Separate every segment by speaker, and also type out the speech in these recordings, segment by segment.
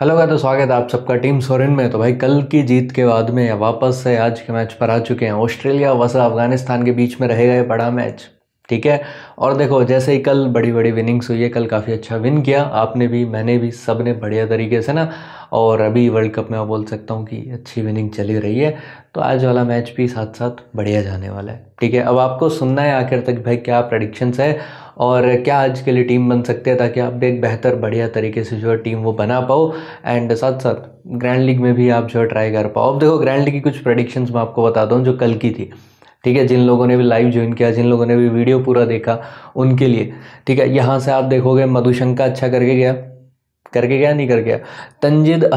Speaker 1: hello भाई तो स्वागत है आप सबका टीम सोरेन में तो भाई कल की जीत के बाद में वापस से आज के मैच पर आ चुके हैं ऑस्ट्रेलिया वसा अफगानिस्तान के बीच में रहेगा ये बड़ा मैच ठीक है और देखो जैसे ही कल बड़ी बड़ी विनिंग्स हुई है कल काफ़ी अच्छा विन किया आपने भी मैंने भी सब ने बढ़िया तरीके से ना और अभी वर्ल्ड कप में मैं बोल सकता हूँ कि अच्छी विनिंग चली रही है तो आज वाला मैच भी साथ साथ बढ़िया जाने वाला है ठीक है अब आपको सुनना है आखिर तक भाई क्या प्रडिक्शंस है और क्या आज के लिए टीम बन सकते हैं ताकि आप एक बेहतर बढ़िया तरीके से जो है टीम वो बना पाओ एंड साथ साथ ग्रैंड लीग में भी आप जो है ट्राई कर पाओ अब देखो ग्रैंड लीग की कुछ प्रडिक्शंस मैं आपको बताता हूँ जो कल की थी ठीक है जिन लोगों ने भी लाइव ज्वाइन किया जिन लोगों ने भी वीडियो पूरा देखा उनके लिए ठीक है यहाँ से आप देखोगे मधुशंका अच्छा करके गया करके गया नहीं करके गया तंजिद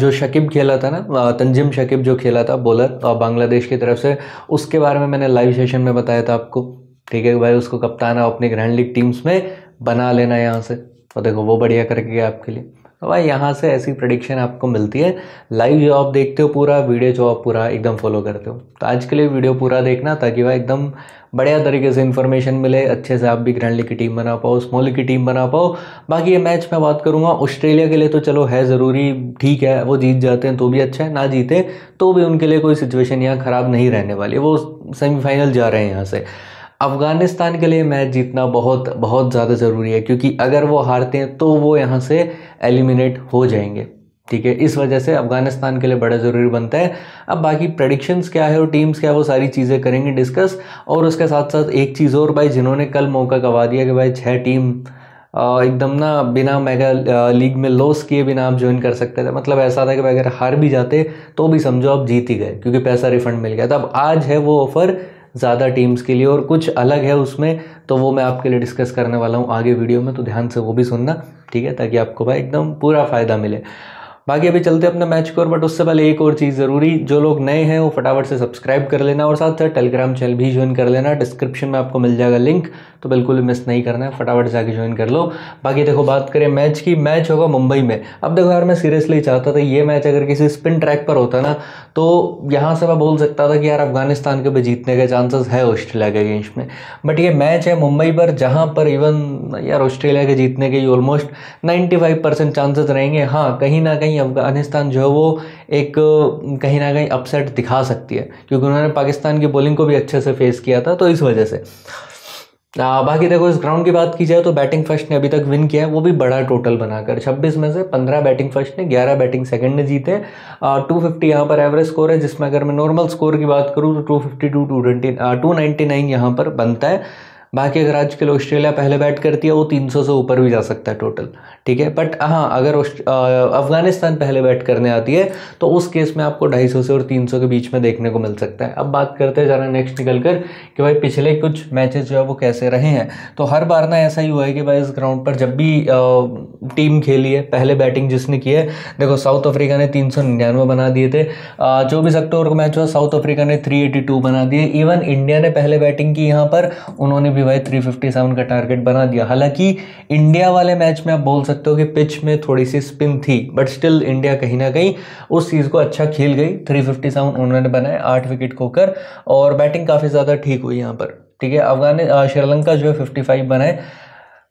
Speaker 1: जो शकीब खेला था ना तंजिम शकीब जो खेला था बॉलर बांग्लादेश की तरफ से उसके बारे में मैंने लाइव सेशन में बताया था आपको ठीक है भाई उसको कप्तान आप अपनी ग्रैंड लीग टीम्स में बना लेना यहाँ से और देखो वो बढ़िया करके गया आपके लिए तो भाई यहाँ से ऐसी प्रडिक्शन आपको मिलती है लाइव जो आप देखते हो पूरा वीडियो जो आप पूरा एकदम फॉलो करते हो तो आज के लिए वीडियो पूरा देखना ताकि भाई एकदम बढ़िया तरीके से इन्फॉर्मेशन मिले अच्छे से आप भी ग्रैंड लीग की टीम बना पाओ स्मॉल की टीम बना पाओ बाकी ये मैच मैं बात करूँगा ऑस्ट्रेलिया के लिए तो चलो है ज़रूरी ठीक है वो जीत जाते हैं तो भी अच्छा है ना जीते तो भी उनके लिए कोई सिचुएशन यहाँ ख़राब नहीं रहने वाली वो सेमीफाइनल जा रहे हैं यहाँ से अफ़गानिस्तान के लिए मैच जीतना बहुत बहुत ज़्यादा ज़रूरी है क्योंकि अगर वो हारते हैं तो वो यहाँ से एलिमिनेट हो जाएंगे ठीक है इस वजह से अफगानिस्तान के लिए बड़ा ज़रूरी बनता है अब बाकी प्रडिक्शंस क्या है और टीम्स क्या है वो सारी चीज़ें करेंगे डिस्कस और उसके साथ साथ एक चीज़ और भाई जिन्होंने कल मौका गवा दिया कि भाई छः टीम एकदम ना बिना मेगा लीग में लॉस किए बिना आप ज्वाइन कर सकते थे मतलब ऐसा था कि भाई अगर हार भी जाते तो भी समझो आप जीत ही गए क्योंकि पैसा रिफंड मिल गया था अब आज है वो ऑफ़र ज़्यादा टीम्स के लिए और कुछ अलग है उसमें तो वो मैं आपके लिए डिस्कस करने वाला हूँ आगे वीडियो में तो ध्यान से वो भी सुनना ठीक है ताकि आपको भाई एकदम पूरा फ़ायदा मिले बाकी अभी चलते अपने मैच की ओर बट उससे पहले एक और चीज़ ज़रूरी जो लोग नए हैं वो फटाफट से सब्सक्राइब कर लेना और साथ साथ टेलीग्राम चैनल भी ज्वाइन कर लेना डिस्क्रिप्शन में आपको मिल जाएगा लिंक तो बिल्कुल मिस नहीं करना है फटाफट से ज्वाइन कर लो बाकी देखो बात करें मैच की मैच होगा मुंबई में अब देखो यार मैं सीरियसली चाहता था ये मैच अगर किसी स्पिन ट्रैक पर होता ना तो यहाँ से मैं बोल सकता था कि यार अफगानिस्तान के भी जीतने के चांसेस है ऑस्ट्रेलिया के अगेंस्ट में बट ये मैच है मुंबई पर जहाँ पर इवन यार ऑस्ट्रेलिया के जीतने के ऑलमोस्ट नाइन्टी चांसेस रहेंगे हाँ कहीं ना कहीं नहीं अफगानिस्तान जो है वो एक कहीं ना कहीं अपसेट दिखा सकती है क्योंकि उन्होंने पाकिस्तान की बॉलिंग को भी अच्छे से फेस किया था तो इस वजह से आ, बाकी देखो इस ग्राउंड की बात की जाए तो बैटिंग फर्स्ट ने अभी तक विन किया है वो भी बड़ा टोटल बनाकर 26 में से 15 बैटिंग फर्स्ट ने 11 बैटिंग सेकंड ने जीते टू फिफ्टी यहाँ पर एवरेज स्कोर है जिसमें अगर मैं नॉर्मल स्कोर की बात करूँ तो two fifty to two twenty to ninety nine यहाँ पर बनता है बाकी अगर आजकल ऑस्ट्रेलिया पहले बैट करती है वो 300 से ऊपर भी जा सकता है टोटल ठीक है बट हाँ अगर अफगानिस्तान पहले बैट करने आती है तो उस केस में आपको 250 से और 300 के बीच में देखने को मिल सकता है अब बात करते हैं ज़रा नेक्स्ट निकल कर कि भाई पिछले कुछ मैचेस जो है वो कैसे रहे हैं तो हर बार ना ऐसा ही हुआ है कि भाई इस ग्राउंड पर जब भी टीम खेली है पहले बैटिंग जिसने की है देखो साउथ अफ्रीका ने तीन बना दिए थे चौबीस अक्टूबर को मैच हुआ साउथ अफ्रीका ने थ्री बना दिए इवन इंडिया ने पहले बैटिंग की यहाँ पर उन्होंने भी भाई 357 का टारगेट बना दिया हालांकि इंडिया वाले मैच में आप बोल सकते हो कि पिच में थोड़ी सी स्पिन थी बट स्टिल इंडिया कहीं ना कहीं उस चीज़ को अच्छा खेल गई 357 उन्होंने बनाए आठ विकेट खोकर और बैटिंग काफ़ी ज़्यादा ठीक हुई यहाँ पर ठीक है अफगान श्रीलंका जो है फाइव बनाए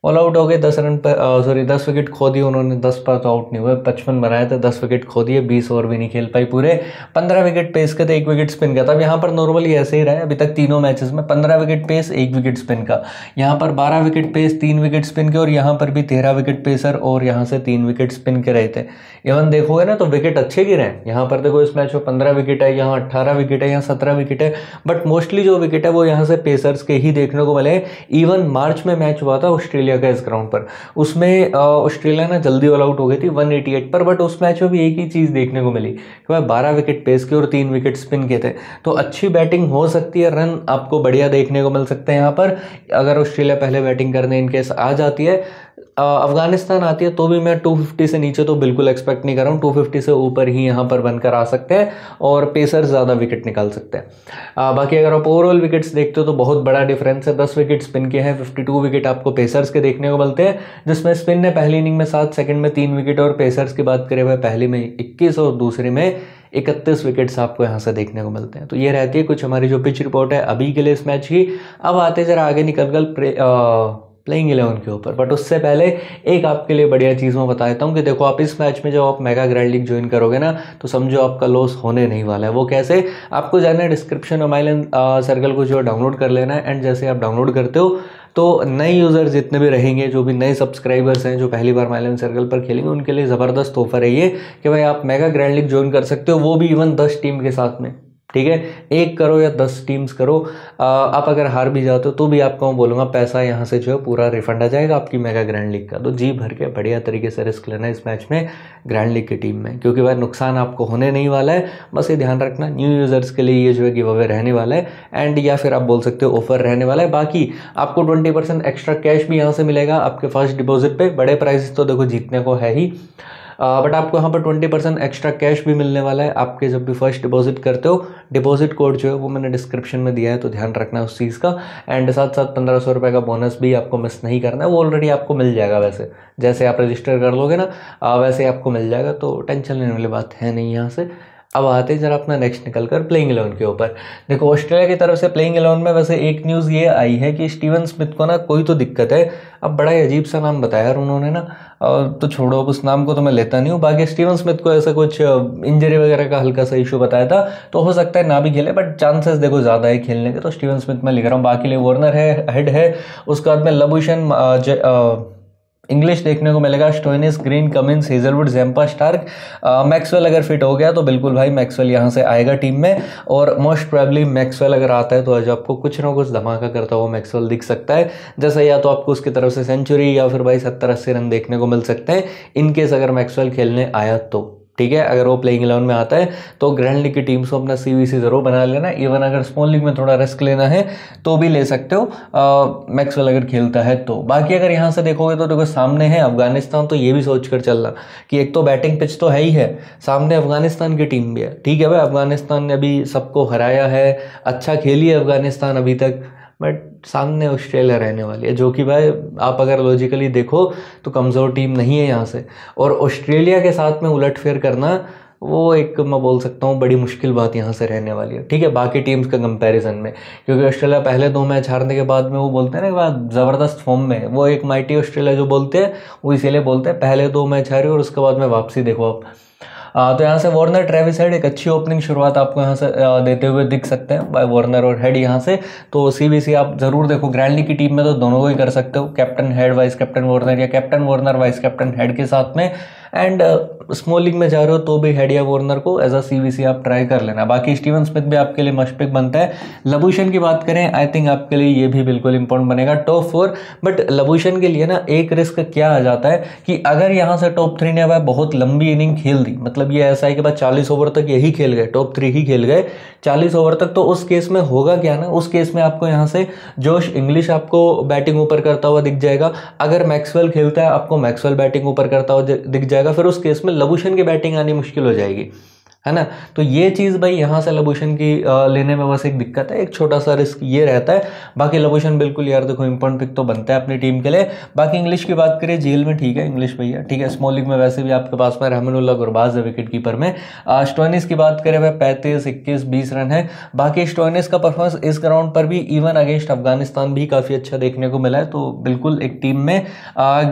Speaker 1: ऑल आउट हो गए दस रन पर सॉरी दस विकेट खो दिए उन्होंने दस पर तो आउट नहीं हुए पचपन बनाया था दस विकेट खो दिए बीस ओवर भी नहीं खेल पाई पूरे पंद्रह विकेट पेस के थे एक विकेट स्पिन का था अब यहाँ पर नॉर्मली ऐसे ही रहा है अभी तक तीनों मैचेस में पंद्रह विकेट पेस एक विकेट स्पिन का यहाँ पर बारह विकेट पेस तीन विकेट स्पिन के और यहाँ पर भी तेरह विकेट पेसर और यहाँ से तीन विकेट स्पिन के रहे थे इवन देखोगे ना तो विकेट अच्छे गिरे हैं यहाँ पर देखो इस मैच में पंद्रह विकेट है यहाँ अट्ठारह विकेट है यहाँ सत्रह विकेट है बट मोस्टली जो विकेट है वो यहाँ से पेसर्स के ही देखने को मिले इवन मार्च में मैच हुआ था ऑस्ट्रेलिया ऑस्ट्रेलिया का इस ग्राउंड पर उसमें ऑस्ट्रेलिया ना जल्दी ऑल आउट हो गई थी 188 पर बट उस मैच में भी एक ही चीज़ देखने को मिली कि भाई बारह विकेट पेस के और तीन विकेट स्पिन के थे तो अच्छी बैटिंग हो सकती है रन आपको बढ़िया देखने को मिल सकते हैं यहाँ पर अगर ऑस्ट्रेलिया पहले बैटिंग करने इनकेस आ जाती है अफगानिस्तान आती है तो भी मैं 250 से नीचे तो बिल्कुल एक्सपेक्ट नहीं कर रहा हूँ 250 से ऊपर ही यहाँ पर बनकर आ सकते हैं और पेसर ज़्यादा विकेट निकाल सकते हैं बाकी अगर आप ओवरऑल विकेट्स देखते हो तो बहुत बड़ा डिफरेंस है दस विकेट स्पिन के हैं फिफ्टी टू विकेट आपको पेसर्स के देखने को मिलते हैं जिसमें स्पिन ने पहली इनिंग में सात सेकेंड में तीन विकेट और पेसर्स की बात करें वह पहले में इक्कीस और दूसरे में इकतीस विकेट्स आपको यहाँ से देखने को मिलते हैं तो ये रहती है कुछ हमारी जो पिच रिपोर्ट है अभी के लिए इस मैच की अब आते जरा आगे निकल कर प्लेइंग इलेवन के ऊपर बट उससे पहले एक आपके लिए बढ़िया चीज़ मैं बता देता हूँ कि देखो आप इस मैच में जब आप मेगा ग्रैंड लीग ज्वाइन करोगे ना तो समझो आपका लॉस होने नहीं वाला है वो कैसे आपको जाना है डिस्क्रिप्शन और माइलन सर्कल को जो डाउनलोड कर लेना है एंड जैसे आप डाउनलोड करते हो तो नए यूज़र जितने भी रहेंगे जो भी नए सब्सक्राइबर्स हैं जो पहली बार माइलन सर्कल पर खेलेंगे उनके लिए ज़बरदस्त ऑफर है ये कि भाई आप मेगा ग्रैंड लीग ज्वाइन कर सकते हो वो भी इवन दस टीम के साथ में ठीक है एक करो या दस टीम्स करो आ, आप अगर हार भी जाते हो तो भी आपको मैं बोलूँगा पैसा यहाँ से जो है पूरा रिफंड आ जाएगा आपकी मेगा ग्रैंड लीग का तो जी भर के बढ़िया तरीके से रिस्क लेना इस मैच में ग्रैंड लीग की टीम में क्योंकि भाई नुकसान आपको होने नहीं वाला है बस ये ध्यान रखना न्यू यूज़र्स के लिए ये जो है गिव अवे रहने वाला है एंड या फिर आप बोल सकते हो ऑफर रहने वाला है बाकी आपको ट्वेंटी परसेंट एक्स्ट्रा कैश भी यहाँ से मिलेगा आपके फर्स्ट डिपोजिट पर बड़े प्राइजेस तो देखो जीतने को है ही बट आपको यहाँ पर ट्वेंटी परसेंट एक्स्ट्रा कैश भी मिलने वाला है आपके जब भी फर्स्ट डिपॉजिट करते हो डिपॉजिट कोड जो है वो मैंने डिस्क्रिप्शन में दिया है तो ध्यान रखना उस चीज़ का एंड साथ साथ पंद्रह सौ रुपये का बोनस भी आपको मिस नहीं करना है वो ऑलरेडी आपको मिल जाएगा वैसे जैसे आप रजिस्टर कर लोगे ना वैसे आपको मिल जाएगा तो टेंशन लेने वाली बात है नहीं यहाँ से अब आते हैं जरा अपना नेक्स्ट निकल कर प्लेइंग एलेवन के ऊपर देखो ऑस्ट्रेलिया की तरफ से प्लेइंग इलेवन में वैसे एक न्यूज़ ये आई है कि स्टीवन स्मिथ को ना कोई तो दिक्कत है अब बड़ा ही अजीब सा नाम बताया यार उन्होंने ना तो छोड़ो अब उस नाम को तो मैं लेता नहीं हूँ बाकी स्टीवन स्मिथ को ऐसा कुछ इंजरी वगैरह का हल्का सा इशू बताया था तो हो सकता है ना भी खेले बट चांसेस देखो ज़्यादा है खेलने के तो स्टीवन स्मिथ मैं लिख रहा हूँ बाकी लिए वॉर्नर है हेड है उसके बाद में लबूशन इंग्लिश देखने को मिलेगा Stoinis Green Cummins Hazlewood Zampa Starc Maxwell अगर फिट हो गया तो बिल्कुल भाई मैक्सवेल यहाँ से आएगा टीम में और मोस्ट प्रॉबली मैक्सवेल अगर आता है तो आज आपको कुछ ना कुछ धमाका करता हुआ मैक्सवेल दिख सकता है जैसे या तो आपको उसकी तरफ से सेंचुरी या फिर भाई सत्तर अस्सी रन देखने को मिल सकते हैं इनकेस अगर मैक्सवेल खेलने आया तो ठीक है अगर वो प्लेइंग इलेवन में आता है तो ग्रैंड लीग की टीम्स को अपना सीवीसी ज़रूर बना लेना इवन अगर स्मॉल लीग में थोड़ा रिस्क लेना है तो भी ले सकते हो मैक्सवेल अगर खेलता है तो बाकी अगर यहाँ से देखोगे तो देखो सामने है अफगानिस्तान तो ये भी सोच कर चलना कि एक तो बैटिंग पिच तो है ही है सामने अफगानिस्तान की टीम भी है ठीक है भाई अफगानिस्तान ने अभी सबको हराया है अच्छा खेली है अफगानिस्तान अभी तक बट सामने ऑस्ट्रेलिया रहने वाली है जो कि भाई आप अगर लॉजिकली देखो तो कमज़ोर टीम नहीं है यहाँ से और ऑस्ट्रेलिया के साथ में उलट फेर करना वो एक मैं बोल सकता हूँ बड़ी मुश्किल बात यहाँ से रहने वाली है ठीक है बाकी टीम्स का कंपैरिजन में क्योंकि ऑस्ट्रेलिया पहले दो मैच हारने के बाद में वो बोलते हैं ना कि ज़बरदस्त फॉर्म में वो एक माइटी ऑस्ट्रेलिया जो बोलते हैं वो इसीलिए बोलते हैं पहले दो मैच हारे और उसके बाद में वापसी देखो आप हाँ, तो यहाँ से वार्नर ट्रेविस हेड एक अच्छी ओपनिंग शुरुआत आपको यहाँ से देते हुए दिख सकते हैं बाय वार्नर और हेड यहाँ से तो सी आप जरूर देखो ग्रैंडली की टीम में तो दोनों को ही कर सकते हो captain Head vice captain Warner या captain Warner vice captain Head के साथ में एंड स्मॉल लीग में जा रहे हो तो भी हेडिया या को एज अ सी आप ट्राई कर लेना बाकी स्टीवन स्मिथ भी आपके लिए मशपिक बनता है लबूशन की बात करें आई थिंक आपके लिए ये भी बिल्कुल इंपॉर्टेंट बनेगा टॉप फोर बट लबूशन के लिए ना एक रिस्क क्या आ जाता है कि अगर यहाँ से टॉप थ्री ने वह बहुत लंबी इनिंग खेल दी मतलब ये ऐसा है कि बस चालीस ओवर तक यही खेल गए टॉप थ्री ही खेल गए चालीस ओवर तक तो उस केस में होगा क्या ना उस केस में आपको यहाँ से जोश इंग्लिश आपको बैटिंग ऊपर करता हुआ दिख जाएगा अगर मैक्सवेल खेलता है आपको मैक्सवेल बैटिंग ऊपर करता हुआ दिख जाएगा जाएगा फिर उस केस में लबुशन की बैटिंग आनी मुश्किल हो जाएगी है ना तो ये चीज़ भाई यहाँ से लबोशन की लेने में बस एक दिक्कत है एक छोटा सा रिस्क ये रहता है बाकी लबोशन बिल्कुल यार देखो इंपॉर्टेंट पिक तो बनता है अपनी टीम के लिए बाकी इंग्लिश की बात करें जेल में ठीक है इंग्लिश भैया ठीक है स्मॉल लीग में वैसे भी आपके पास में रहमनुल्ला गुरबाज है विकेट कीपर में स्टोनिस की बात करें भाई पैंतीस इक्कीस बीस रन है बाकी स्टोनिस का परफॉर्मेंस इस ग्राउंड पर भी इवन अगेंस्ट अफगानिस्तान भी काफ़ी अच्छा देखने को मिला है तो बिल्कुल एक टीम में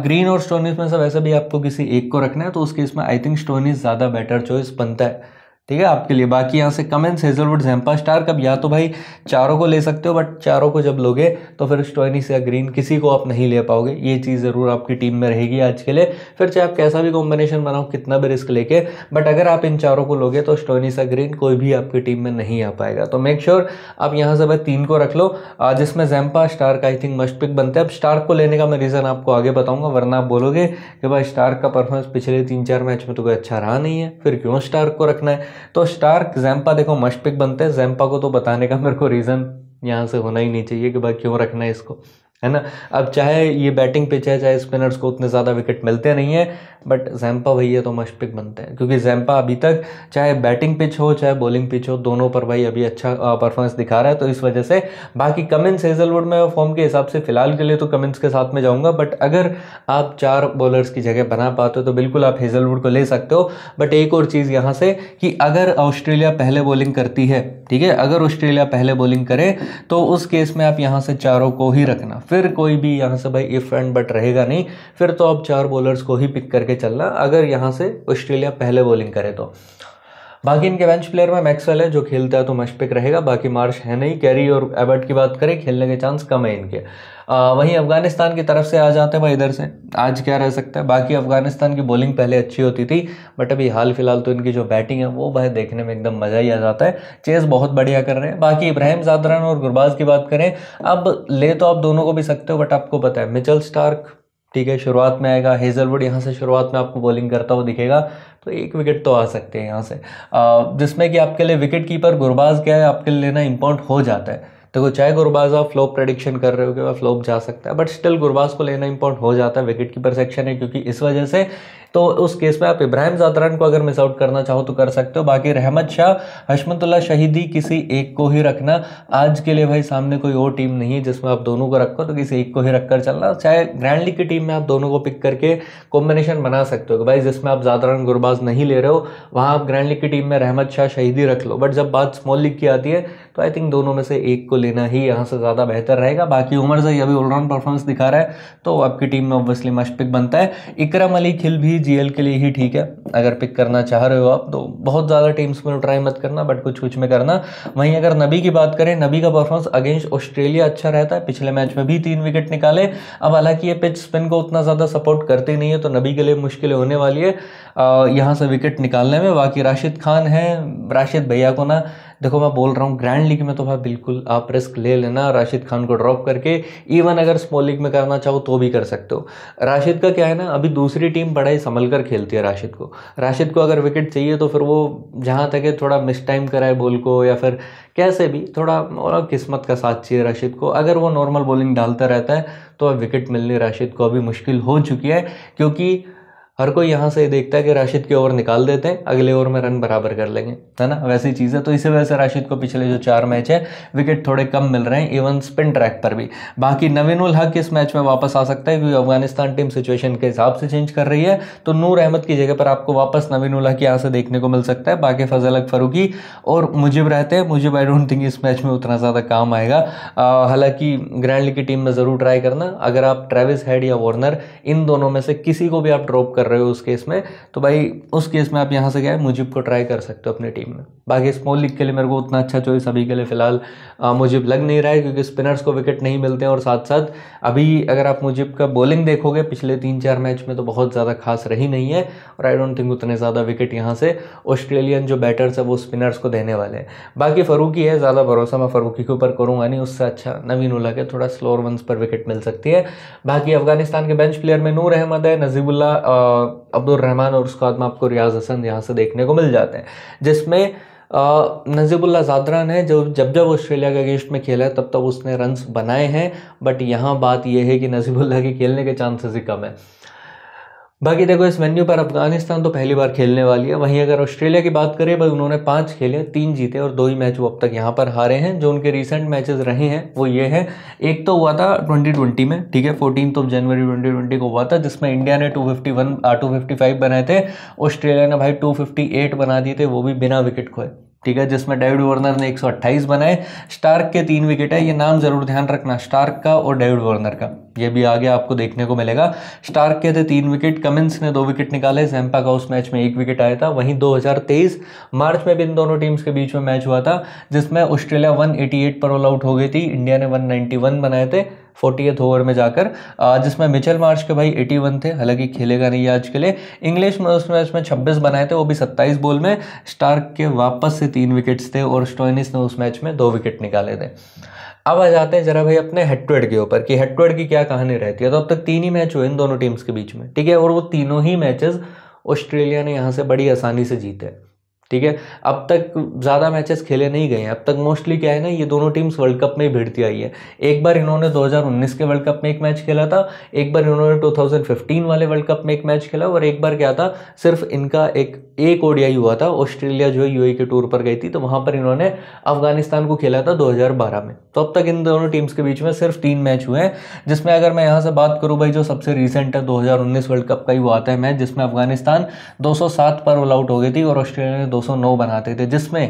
Speaker 1: ग्रीन और स्टोनिस में से वैसे भी आपको किसी एक को रखना है तो उस केस में आई थिंक स्टोनिस ज़्यादा बेटर चॉइस बनता है ठीक है आपके लिए बाकी यहाँ से कमेंस हेजलवुड जैम्पा स्टार कब या तो भाई चारों को ले सकते हो बट चारों को जब लोगे तो फिर स्टोइनिस या ग्रीन किसी को आप नहीं ले पाओगे ये चीज़ ज़रूर आपकी टीम में रहेगी आज के लिए फिर चाहे आप कैसा भी कॉम्बिनेशन बनाओ कितना भी रिस्क लेके बट अगर आप इन चारों को लोगे तो स्टोइनिस या ग्रीन कोई भी आपकी टीम में नहीं आ पाएगा तो मेक श्योर आप यहाँ से भाई तीन को रख लो जिसमें जैम्पा स्टार का आई थिंक मस्ट पिक बनता है अब स्टार को लेने का मैं रीज़न आपको आगे बताऊँगा वरना आप बोलोगे कि भाई स्टार का परफॉर्मेंस पिछले तीन चार मैच में तो कोई अच्छा रहा नहीं है फिर क्यों स्टार को रखना है तो स्टार्क जैम्पा देखो मस्ट पिक बनते हैं जैम्पा को तो बताने का मेरे को रीज़न यहाँ से होना ही नहीं चाहिए कि भाई क्यों रखना है इसको है ना अब चाहे ये बैटिंग पिच है चाहे स्पिनर्स को उतने ज़्यादा विकेट मिलते नहीं हैं बट जैम्पा भैया तो मस्ट पिक बनते हैं क्योंकि जैम्पा अभी तक चाहे बैटिंग पिच हो चाहे बॉलिंग पिच हो दोनों पर भाई अभी अच्छा परफॉर्मेंस दिखा रहा है तो इस वजह से बाकी कमिंस हेजलवुड में फॉर्म के हिसाब से फिलहाल के लिए तो कमिंस के साथ में जाऊँगा बट अगर आप चार बॉलर्स की जगह बना पाते हो तो बिल्कुल आप हेजलवुड को ले सकते हो बट एक और चीज़ यहाँ से कि अगर ऑस्ट्रेलिया पहले बॉलिंग करती है ठीक है अगर ऑस्ट्रेलिया पहले बॉलिंग करे तो उस केस में आप यहाँ से चारों को ही रखना फिर कोई भी यहाँ से भाई इफ एंड बट रहेगा नहीं फिर तो आप चार बॉलर्स को ही पिक करके चलना अगर यहाँ से ऑस्ट्रेलिया पहले बॉलिंग करे तो बाकी इनके बेंच प्लेयर में मैक्सवेल है जो खेलता है तो मशपिक रहेगा बाकी मार्श है नहीं कैरी और एबर्ट की बात करें खेलने के चांस कम है इनके वहीं अफगानिस्तान की तरफ से आ जाते हैं भाई इधर से आज क्या रह सकता है बाकी अफगानिस्तान की बॉलिंग पहले अच्छी होती थी बट अभी हाल फिलहाल तो इनकी जो बैटिंग है वो भाई देखने में एकदम मज़ा ही आ जाता है चेज़ बहुत बढ़िया कर रहे हैं बाकी इब्राहिम जादरान और गुरबाज की बात करें अब ले तो आप दोनों को भी सकते हो बट आपको पता है मिचल स्टार्क ठीक है शुरुआत में आएगा हेजलवुड यहाँ से शुरुआत में आपको बॉलिंग करता हुआ दिखेगा तो एक विकेट तो आ सकते हैं यहाँ से जिसमें कि आपके लिए विकेट कीपर गुरबाज क्या है आपके लिए लेना इम्पोर्ट हो जाता है देखो तो चाहे गुरबाज आप फ्लॉप प्रडिक्शन कर रहे हो कि वह फ्लॉप जा सकता है बट स्टिल गुरबाज को लेना इंपॉर्टेंट हो जाता है विकेट कीपर सेक्शन है क्योंकि इस वजह से तो उस केस में आप इब्राहिम जादरान को अगर मिस आउट करना चाहो तो कर सकते हो बाकी रहमत शाह हशमतुल्ला शहीदी किसी एक को ही रखना आज के लिए भाई सामने कोई और टीम नहीं है जिसमें आप दोनों को रखो तो किसी एक को ही रखकर चलना चाहे ग्रैंड लीग की टीम में आप दोनों को पिक करके कॉम्बिनेशन बना सकते हो भाई जिसमें आप जादरान गुरबाज नहीं ले रहे हो वहाँ आप ग्रैंड लीग की टीम में रहमत शाह शहीदी रख लो बट जब बात स्मॉल लीग की आती है तो आई थिंक दोनों में से एक को लेना ही यहाँ से ज़्यादा बेहतर रहेगा बाकी उमर से अभी ऑलराउंड परफॉर्मेंस दिखा रहा है तो आपकी टीम में ऑब्वियसली मस्ट पिक बनता है इकरम अली खिल भी जी के लिए ही ठीक है अगर पिक करना चाह रहे हो आप तो बहुत ज़्यादा टीम्स में ट्राई मत करना बट कुछ कुछ में करना वहीं अगर नबी की बात करें नबी का परफॉर्मेंस अगेंस्ट ऑस्ट्रेलिया अच्छा रहता है पिछले मैच में भी तीन विकेट निकाले अब हालांकि ये पिच स्पिन को उतना ज़्यादा सपोर्ट करती नहीं है तो नबी के लिए मुश्किल होने वाली है यहाँ से विकेट निकालने में बाकी राशिद खान हैं राशिद भैया को ना देखो मैं बोल रहा हूँ ग्रैंड लीग में तो भाई बिल्कुल आप रिस्क ले लेना राशिद खान को ड्रॉप करके इवन अगर स्मॉल लीग में करना चाहो तो भी कर सकते हो राशिद का क्या है ना अभी दूसरी टीम बड़ा ही संभल कर खेलती है राशिद को राशिद को अगर विकेट चाहिए तो फिर वो जहाँ तक है थोड़ा मिस टाइम कराए बॉल को या फिर कैसे भी थोड़ा किस्मत का साथ चाहिए राशिद को अगर वो नॉर्मल बॉलिंग डालता रहता है तो अब विकेट मिलनी राशिद को अभी मुश्किल हो चुकी है क्योंकि हर कोई यहाँ से देखता है कि राशिद के ओवर निकाल देते हैं अगले ओवर में रन बराबर कर लेंगे है ना वैसी चीज़ है तो इसी वजह से राशिद को पिछले जो चार मैच है विकेट थोड़े कम मिल रहे हैं इवन स्पिन ट्रैक पर भी बाकी नवीन उल हक इस मैच में वापस आ सकता है क्योंकि अफगानिस्तान टीम सिचुएशन के हिसाब से चेंज कर रही है तो नूर अहमद की जगह पर आपको वापस नवीन उल हक यहाँ से देखने को मिल सकता है बाकी फजल अक फरूकी और मुजिब रहते हैं मुजिब आई डोंट थिंक इस मैच में उतना ज़्यादा काम आएगा हालांकि ग्रैंड लीग की टीम में ज़रूर ट्राई करना अगर आप ट्रेविस हेड या वार्नर इन दोनों में से किसी को भी आप ड्रॉप कर कर रहे हो उस केस में तो भाई उस केस में आप यहाँ से क्या है मुजिब को ट्राई कर सकते हो अपनी टीम में बाकी स्मॉल लीग के लिए मेरे को उतना अच्छा चॉइस अभी के लिए फ़िलहाल मुझे लग नहीं रहा है क्योंकि स्पिनर्स को विकेट नहीं मिलते हैं और साथ साथ अभी अगर आप मुजिब का बॉलिंग देखोगे पिछले तीन चार मैच में तो बहुत ज़्यादा खास रही नहीं है और आई डोंट थिंक उतने ज़्यादा विकेट यहाँ से ऑस्ट्रेलियन जो बैटर्स है वो स्पिनर्स को देने वाले हैं बाकी फ़रूकी है ज़्यादा भरोसा मैं फ़रूकी के ऊपर करूँगा नहीं उससे अच्छा नवीन उल्ला के थोड़ा स्लोअर वंस पर विकेट मिल सकती है बाकी अफगानिस्तान के बेंच प्लेयर में नूर अहमद है नजीबुल्ला अब्दुलरहमान और उसके बाद में आपको रियाज हसन यहाँ से देखने को मिल जाते हैं जिसमें नजीबुल्ला ज़ादरा ने जो जब जब ऑस्ट्रेलिया के अगेंस्ट में खेला है तब तब उसने रन्स बनाए हैं बट यहाँ बात यह है कि नजीबुल्ला के खेलने के चांसेस ही कम है बाकी देखो इस वेन्यू पर अफगानिस्तान तो पहली बार खेलने वाली है वहीं अगर ऑस्ट्रेलिया की बात करें भाई उन्होंने पाँच खेले तीन जीते और दो ही मैच वो अब तक यहाँ पर हारे हैं जो उनके रिसेंट मैचेस रहे हैं वो ये है एक तो हुआ था 2020 में ठीक है फोर्टीन तो जनवरी 2020 को हुआ था जिसमें इंडिया ने टू फिफ्टी बनाए थे ऑस्ट्रेलिया ने भाई टू बना दिए थे वो भी बिना विकेट खोए ठीक है जिसमें डेविड वार्नर ने 128 बनाए स्टार्क के तीन विकेट है ये नाम ज़रूर ध्यान रखना स्टार्क का और डेविड वार्नर का ये भी आगे आपको देखने को मिलेगा स्टार्क के थे तीन विकेट कमिंस ने दो विकेट निकाले सैम्पा का उस मैच में एक विकेट आया था वहीं 2023 मार्च में भी इन दोनों टीम्स के बीच में मैच हुआ था जिसमें ऑस्ट्रेलिया वन पर ऑल आउट हो गई थी इंडिया ने वन बनाए थे फोर्टी ओवर में जाकर जिसमें मिचेल मार्च के भाई एटी वन थे हालांकि खेलेगा नहीं आज के लिए इंग्लिश में उस मैच में छब्बीस बनाए थे वो भी सत्ताईस बॉल में स्टार्क के वापस से तीन विकेट्स थे और स्टोइनिस ने उस मैच में दो विकेट निकाले थे अब आ जाते हैं जरा भाई अपने हेडवेड के ऊपर कि हेडवेड की क्या कहानी रहती है तो अब तक तीन ही मैच हुए इन दोनों टीम्स के बीच में ठीक है और वो तीनों ही मैचेस ऑस्ट्रेलिया ने यहाँ से बड़ी आसानी से जीते ठीक है अब तक ज़्यादा मैचेस खेले नहीं गए हैं अब तक मोस्टली क्या है ना ये दोनों टीम्स वर्ल्ड कप में ही भिड़ती आई है एक बार इन्होंने 2019 के वर्ल्ड कप में एक मैच खेला था एक बार इन्होंने 2015 वाले वर्ल्ड कप में एक मैच खेला और एक बार क्या था सिर्फ इनका एक एक ओडियाई हुआ था ऑस्ट्रेलिया जो है यू e के टूर पर गई थी तो वहाँ पर इन्होंने अफगानिस्तान को खेला था दो में तो अब तक इन दोनों टीम्स के बीच में सिर्फ तीन मैच हुए हैं जिसमें अगर मैं यहाँ से बात करूँ भाई जो सबसे रिसेंट है दो वर्ल्ड कप का ही वो आता है मैच जिसमें अफगानिस्तान दो पर ऑल आउट हो गई थी और ऑस्ट्रेलिया ने 209 बनाते थे जिसमें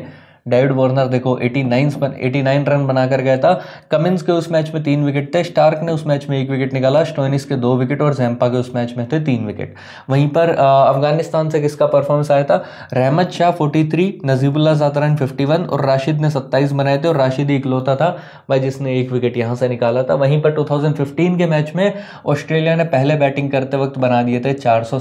Speaker 1: डेविड वॉर्नर देखो 89 एटी 89 रन बनाकर गया था कमिंस के उस मैच में तीन विकेट थे स्टार्क ने उस मैच में एक विकेट निकाला स्टोनिस के दो विकेट और जैम्पा के उस मैच में थे तीन विकेट वहीं पर अफगानिस्तान से किसका परफॉर्मेंस आया था Rahmat Shah forty three Najibullah Zadran fifty one और राशिद ने सत्ताईस बनाए थे और राशिद इकलौता था भाई जिसने एक विकेट यहाँ से निकाला था वहीं पर फिफ्टीन के मैच में ऑस्ट्रेलिया ने पहले बैटिंग करते वक्त बना दिए थे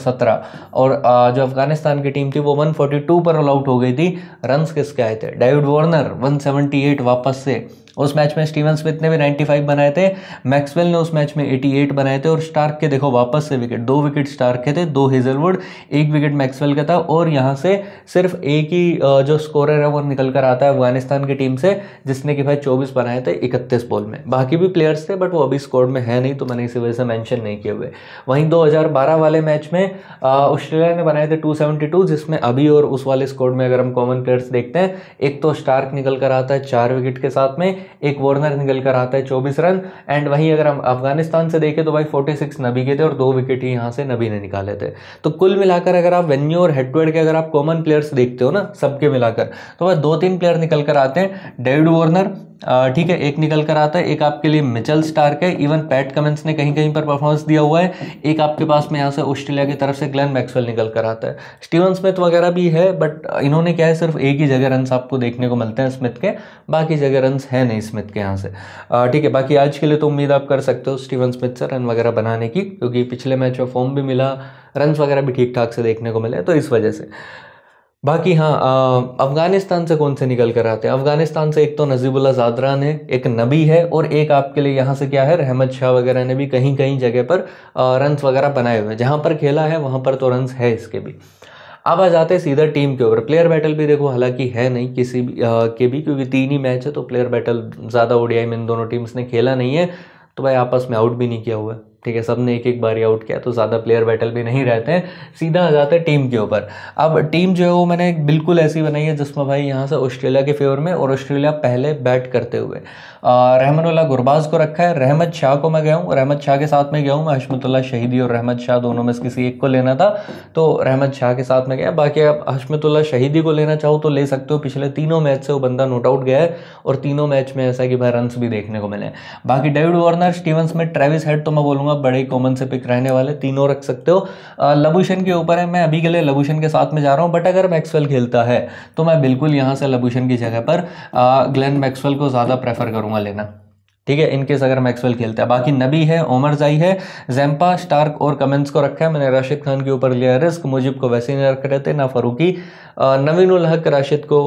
Speaker 1: सत्रह और जो अफगानिस्तान की टीम थी वो टू पर ऑल आउट हो गई थी रन किसके आए थे डेविड वार्नर 178 वापस से उस मैच में स्टीवन स्मिथ ने भी 95 बनाए थे मैक्सवेल ने उस मैच में 88 बनाए थे और स्टार्क के देखो वापस से विकेट दो विकेट स्टार्क के थे दो हेजलवुड एक विकेट मैक्सवेल का था और यहाँ से सिर्फ एक ही जो स्कोरर है वो निकल कर आता है अफगानिस्तान की टीम से जिसने कि भाई चौबीस बनाए थे इकतीस बॉल में बाकी भी प्लेयर्स थे बट वो अभी स्कोर में है नहीं तो मैंने इसी वजह से मैंशन नहीं किए हुए वहीं दो वाले मैच में ऑस्ट्रेलिया ने बनाए थे टू जिसमें अभी और उस वाले स्कोर में अगर हम कॉमन प्लेयर्स देखते हैं एक तो स्टार्क निकल कर आता है चार विकेट के साथ में एक वार्नर निकल कर आता है चौबीस रन एंड वहीं अगर हम अफगानिस्तान से देखें तो भाई फोर्टी सिक्स नबी के थे और दो विकेट ही यहाँ से नबी ने निकाले थे तो कुल मिलाकर अगर आप वेन्यू और हेडवर्ड के अगर आप कॉमन प्लेयर्स देखते हो ना सबके मिलाकर तो भाई दो तीन प्लेयर निकल कर आते हैं डेविड वार्नर ठीक है एक निकल कर आता है एक आपके लिए मिचल स्टार्क है इवन पैट कमेंस ने कहीं कहीं पर परफॉर्मेंस दिया हुआ है एक आपके पास में यहाँ से ऑस्ट्रेलिया की तरफ से ग्लेन मैक्सवेल निकल कर आता है स्टीवन स्मिथ वगैरह भी है बट इन्होंने क्या है सिर्फ एक ही जगह रन आपको देखने को मिलते हैं स्मिथ के बाकी जगह रन है नहीं स्मिथ के यहाँ से ठीक है बाकी आज के लिए तो उम्मीद आप कर सकते हो स्टीवन स्मिथ से रन वगैरह बनाने की क्योंकि पिछले मैच में फॉर्म भी मिला रन वगैरह भी ठीक ठाक से देखने को मिले तो इस वजह से बाकी हाँ अफ़गानिस्तान से कौन से निकल कर आते हैं अफ़गानिस्तान से एक तो नजीबुल्ला जादरान है एक नबी है और एक आपके लिए यहाँ से क्या है रहमत शाह वगैरह ने भी कहीं कहीं जगह पर रन्स वगैरह बनाए हुए हैं जहाँ पर खेला है वहाँ पर तो रन्स है इसके भी अब आ जाते हैं सीधा टीम के ऊपर प्लेयर बैटल भी देखो हालांकि है नहीं किसी भी आ, के भी क्योंकि तीन ही मैच है तो प्लेयर बैटल ज़्यादा ओडियाई में इन दोनों टीम्स ने खेला नहीं है तो भाई आपस में आउट भी नहीं किया हुआ है ठीक है सब ने एक एक बारी आउट किया तो ज़्यादा प्लेयर बैटल भी नहीं रहते हैं सीधा आ जाता है टीम के ऊपर अब टीम जो है वो मैंने बिल्कुल ऐसी बनाई है जिसमें भाई यहाँ से ऑस्ट्रेलिया के फेवर में और ऑस्ट्रेलिया पहले बैट करते हुए रहमनल्ला गुरबाज को रखा है रहमत शाह को मैं गया हूँ रहमत शाह के साथ में गया हूँ मैं हशमतुल्ला शहीदी और रहमत शाह दोनों में से किसी एक को लेना था तो रहमत शाह के साथ में गया बाकी आप हशमतुल्ला शहीदी को लेना चाहो तो ले सकते हो पिछले तीनों मैच से वो बंदा नोट आउट गया है और तीनों मैच में ऐसा कि भाई रन भी देखने को मिले बाकी डेविड वार्नर स्टीवन में ट्रेविस हेड तो मैं बोलूँगा आप बड़े कॉमन से पिक रहने वाले तीनों रख सकते हो लबुशन के ऊपर है मैं अभी के लिए लबुशन के साथ में जा रहा हूँ बट अगर मैक्सवेल खेलता है तो मैं बिल्कुल यहाँ से लबुशन की जगह पर ग्लैन मैक्सवेल को ज़्यादा प्रेफर करूँगा लेना ठीक है इनकेस अगर मैक्सवेल खेलता है बाकी नबी है ओमर जाई है जैम्पा स्टार्क और कमेंस को रखा है मैंने राशिद खान के ऊपर लिया रिस्क मुजिब को वैसे नहीं रख रहे थे ना फरूकी उल हक राशिद को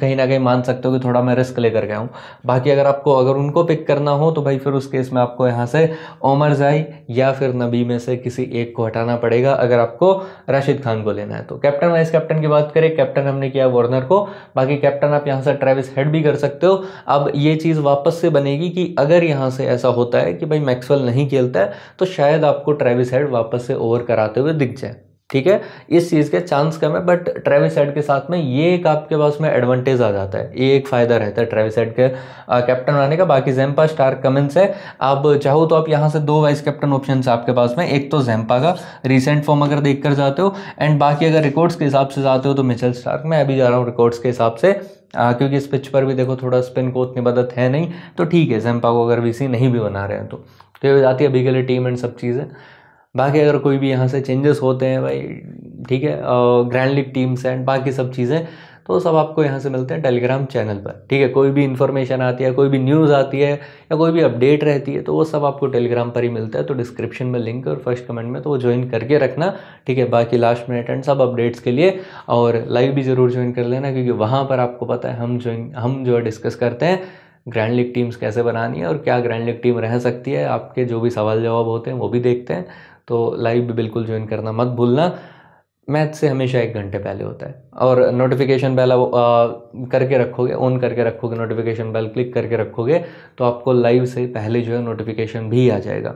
Speaker 1: कहीं ना कहीं मान सकते हो कि थोड़ा मैं रिस्क लेकर गया हूँ बाकी अगर आपको अगर उनको पिक करना हो तो भाई फिर उस केस में आपको यहाँ से ओमर जाई या फिर नबी में से किसी एक को हटाना पड़ेगा अगर आपको राशिद खान को लेना है तो कैप्टन वाइस कैप्टन की बात करें कैप्टन हमने किया वार्नर को बाकी कैप्टन आप यहाँ से ट्रेविस हेड भी कर सकते हो अब ये चीज़ वापस से बनेगी कि अगर यहाँ से ऐसा होता है कि भाई मैक्सवेल नहीं खेलता है तो शायद आपको ट्रेविस हेड वापस से ओवर कराते हुए दिख जाए ठीक है इस चीज़ के चांस कम है बट ट्रेविस साइड के साथ में ये एक आपके पास में एडवांटेज आ जाता है ये एक फ़ायदा रहता है ट्रेविस हेड के कैप्टन बनाने का बाकी जैम्पा स्टार कमेंस है आप चाहो तो आप यहाँ से दो वाइस कैप्टन ऑप्शन है आपके पास में एक तो जैम्पा का रिसेंट फॉर्म अगर देख कर जाते हो एंड बाकी अगर रिकॉर्ड्स के हिसाब से जाते हो तो मिचल स्टार्क मैं अभी जा रहा हूँ रिकॉर्ड्स के हिसाब से आ, क्योंकि इस पिच पर भी देखो थोड़ा स्पिन को उतनी मदद है नहीं तो ठीक है जैम्पा को अगर वी नहीं भी बना रहे हैं तो।, तो, ये जाती है अभी के लिए टीम एंड सब चीज़ें बाकी अगर कोई भी यहाँ से चेंजेस होते हैं भाई ठीक है ग्रैंड लीग टीम्स एंड बाकी सब चीज़ें तो सब आपको यहाँ से मिलते हैं टेलीग्राम चैनल पर ठीक है कोई भी इन्फॉर्मेशन आती है कोई भी न्यूज़ आती है या कोई भी अपडेट रहती है तो वो सब आपको टेलीग्राम पर ही मिलता है तो डिस्क्रिप्शन में लिंक और फर्स्ट कमेंट में तो वो ज्वाइन करके रखना ठीक है बाकी लास्ट मिनट एंड सब अपडेट्स के लिए और लाइव भी ज़रूर ज्वाइन कर लेना क्योंकि वहाँ पर आपको पता है हम ज्वाइन हम जो है डिस्कस करते हैं ग्रैंड लीग टीम्स कैसे बनानी है और क्या ग्रैंड लीग टीम रह सकती है आपके जो भी सवाल जवाब होते हैं वो भी देखते हैं तो लाइव भी बिल्कुल ज्वाइन करना मत भूलना मैथ से हमेशा एक घंटे पहले होता है और नोटिफिकेशन बेल करके रखोगे ऑन करके रखोगे नोटिफिकेशन बेल क्लिक करके रखोगे तो आपको लाइव से पहले जो है नोटिफिकेशन भी आ जाएगा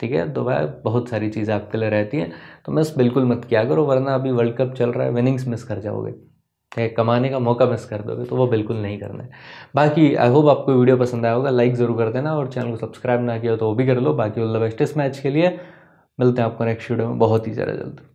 Speaker 1: ठीक है तो वह बहुत सारी चीज़ें आपके लिए रहती हैं तो मिस बिल्कुल मत किया करो वरना अभी वर्ल्ड कप चल रहा है विनिंग्स मिस कर जाओगे ठीक है कमाने का मौका मिस कर दोगे तो वो बिल्कुल नहीं करना है बाकी आई होप आपको वीडियो पसंद आया होगा लाइक ज़रूर कर देना और चैनल को सब्सक्राइब ना किया तो वो भी कर लो बाकी ऑल द बेस्ट इस मैच के लिए मिलते हैं आपको नेक्स्ट वीडियो में बहुत ही ज़्यादा जल्द